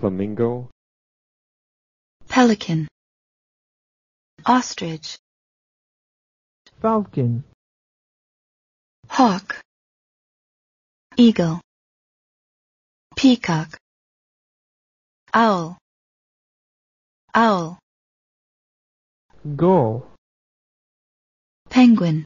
flamingo pelican ostrich falcon hawk eagle peacock owl owl gull penguin